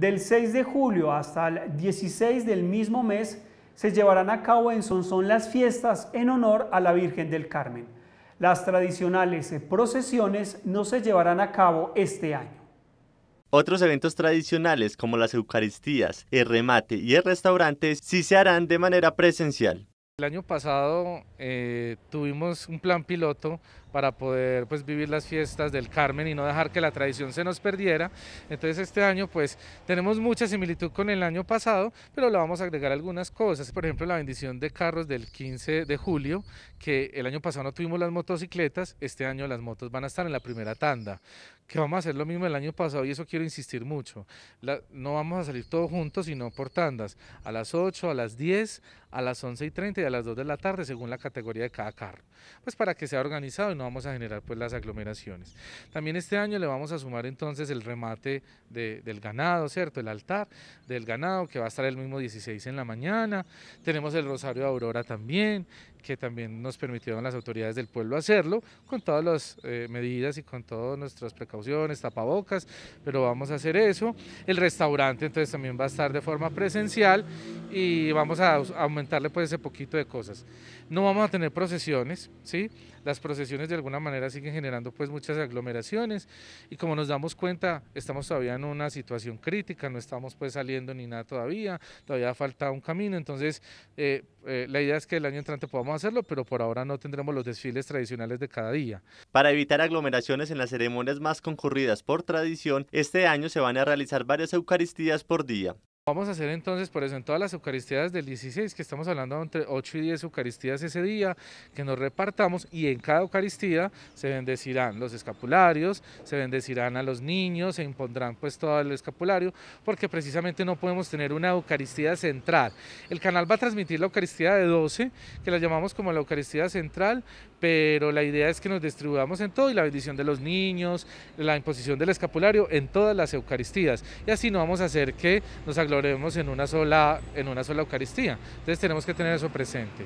Del 6 de julio hasta el 16 del mismo mes se llevarán a cabo en Sonsón las fiestas en honor a la Virgen del Carmen. Las tradicionales procesiones no se llevarán a cabo este año. Otros eventos tradicionales como las Eucaristías, el remate y el restaurante sí se harán de manera presencial. El año pasado eh, tuvimos un plan piloto para poder pues, vivir las fiestas del Carmen y no dejar que la tradición se nos perdiera. Entonces este año pues tenemos mucha similitud con el año pasado, pero le vamos a agregar algunas cosas. Por ejemplo, la bendición de carros del 15 de julio, que el año pasado no tuvimos las motocicletas, este año las motos van a estar en la primera tanda. Que vamos a hacer lo mismo el año pasado y eso quiero insistir mucho. no vamos a salir todos juntos, sino por tandas. A las 8, a las 10, a las 11 y 30 las 2 de la tarde según la categoría de cada carro, pues para que sea organizado y no vamos a generar pues las aglomeraciones. También este año le vamos a sumar entonces el remate de, del ganado, ¿cierto? El altar del ganado que va a estar el mismo 16 en la mañana, tenemos el Rosario de Aurora también, que también nos permitieron las autoridades del pueblo hacerlo, con todas las eh, medidas y con todas nuestras precauciones, tapabocas, pero vamos a hacer eso. El restaurante entonces también va a estar de forma presencial y vamos a aumentarle pues ese poquito de cosas. No vamos a tener procesiones, ¿sí? Las procesiones de alguna manera siguen generando pues muchas aglomeraciones y como nos damos cuenta, estamos todavía en una situación crítica, no estamos pues saliendo ni nada todavía, todavía falta un camino, entonces eh, eh, la idea es que el año entrante podamos hacerlo, pero por ahora no tendremos los desfiles tradicionales de cada día. Para evitar aglomeraciones en las ceremonias más concurridas por tradición, este año se van a realizar varias Eucaristías por día. Vamos a hacer entonces, por eso, en todas las Eucaristías del 16, que estamos hablando entre 8 y 10 Eucaristías ese día, que nos repartamos y en cada Eucaristía se bendecirán los escapularios, se bendecirán a los niños, se impondrán pues todo el escapulario, porque precisamente no podemos tener una Eucaristía central. El canal va a transmitir la Eucaristía de 12, que la llamamos como la Eucaristía central, pero la idea es que nos distribuamos en todo y la bendición de los niños, la imposición del escapulario en todas las Eucaristías. Y así no vamos a hacer que nos aglomeremos en una sola, en una sola Eucaristía. Entonces tenemos que tener eso presente.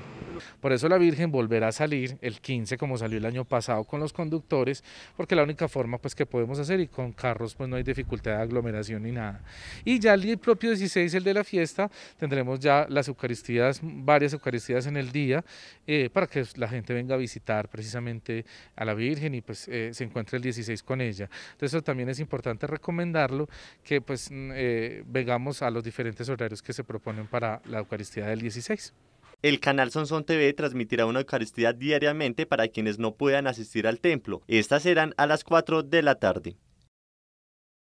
Por eso la Virgen volverá a salir el 15 como salió el año pasado con los conductores, porque la única forma pues que podemos hacer y con carros pues no hay dificultad de aglomeración ni nada. Y ya el propio 16, el de la fiesta, tendremos ya las Eucaristías, varias Eucaristías en el día, eh, para que la gente venga a visitar precisamente a la Virgen y pues eh, se encuentre el 16 con ella. Entonces eso también es importante recomendarlo, que pues mm, eh, vengamos a los diferentes horarios que se proponen para la Eucaristía del 16. El canal Sonson TV transmitirá una Eucaristía diariamente para quienes no puedan asistir al templo. Estas serán a las 4 de la tarde.